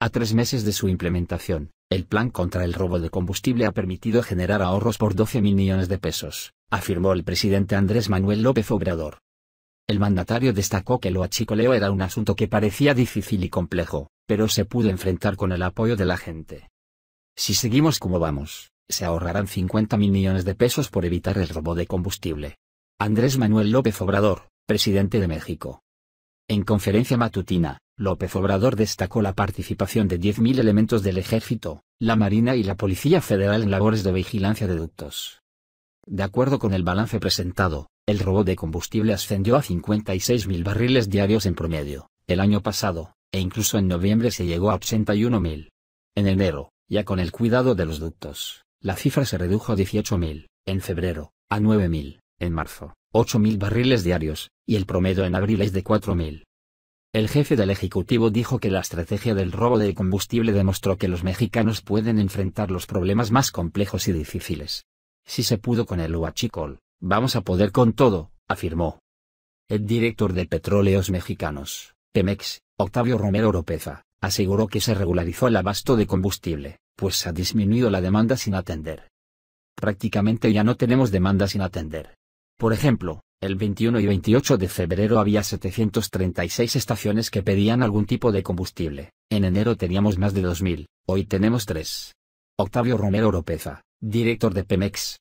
A tres meses de su implementación, el plan contra el robo de combustible ha permitido generar ahorros por 12 mil millones de pesos, afirmó el presidente Andrés Manuel López Obrador. El mandatario destacó que lo achicoleo era un asunto que parecía difícil y complejo, pero se pudo enfrentar con el apoyo de la gente. Si seguimos como vamos, se ahorrarán 50 mil millones de pesos por evitar el robo de combustible. Andrés Manuel López Obrador, presidente de México. En conferencia matutina, López Obrador destacó la participación de 10.000 elementos del Ejército, la Marina y la Policía Federal en labores de vigilancia de ductos. De acuerdo con el balance presentado, el robo de combustible ascendió a 56.000 barriles diarios en promedio, el año pasado, e incluso en noviembre se llegó a 81.000. En enero, ya con el cuidado de los ductos, la cifra se redujo a 18.000, en febrero, a 9.000, en marzo, 8.000 barriles diarios, y el promedio en abril es de 4.000. El jefe del Ejecutivo dijo que la estrategia del robo de combustible demostró que los mexicanos pueden enfrentar los problemas más complejos y difíciles. Si se pudo con el huachicol, vamos a poder con todo, afirmó. El director de Petróleos Mexicanos, Pemex, Octavio Romero Oropeza, aseguró que se regularizó el abasto de combustible, pues ha disminuido la demanda sin atender. Prácticamente ya no tenemos demanda sin atender. Por ejemplo, el 21 y 28 de febrero había 736 estaciones que pedían algún tipo de combustible. En enero teníamos más de 2.000, hoy tenemos 3. Octavio Romero Oropeza, director de Pemex,